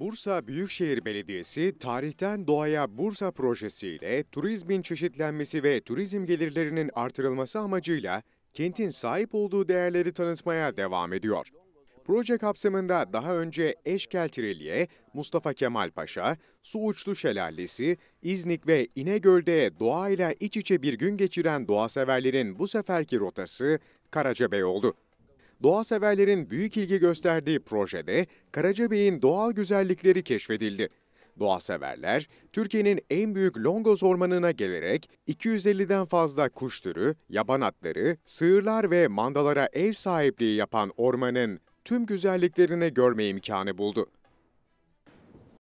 Bursa Büyükşehir Belediyesi Tarihten Doğaya Bursa Projesi ile turizmin çeşitlenmesi ve turizm gelirlerinin artırılması amacıyla kentin sahip olduğu değerleri tanıtmaya devam ediyor. Proje kapsamında daha önce Eşkel Trilye, Mustafa Kemal Paşa, Su Uçlu Şelalesi, İznik ve İnegöl'de doğayla iç içe bir gün geçiren doğa severlerin bu seferki rotası Karacabey oldu doğa severlerin büyük ilgi gösterdiği projede Karacabey'in doğal güzellikleri keşfedildi. Doğa severler Türkiye'nin en büyük Longoz ormanına gelerek 250'den fazla kuş türü, yaban atları, sığırlar ve mandalara ev sahipliği yapan ormanın tüm güzelliklerini görme imkanı buldu.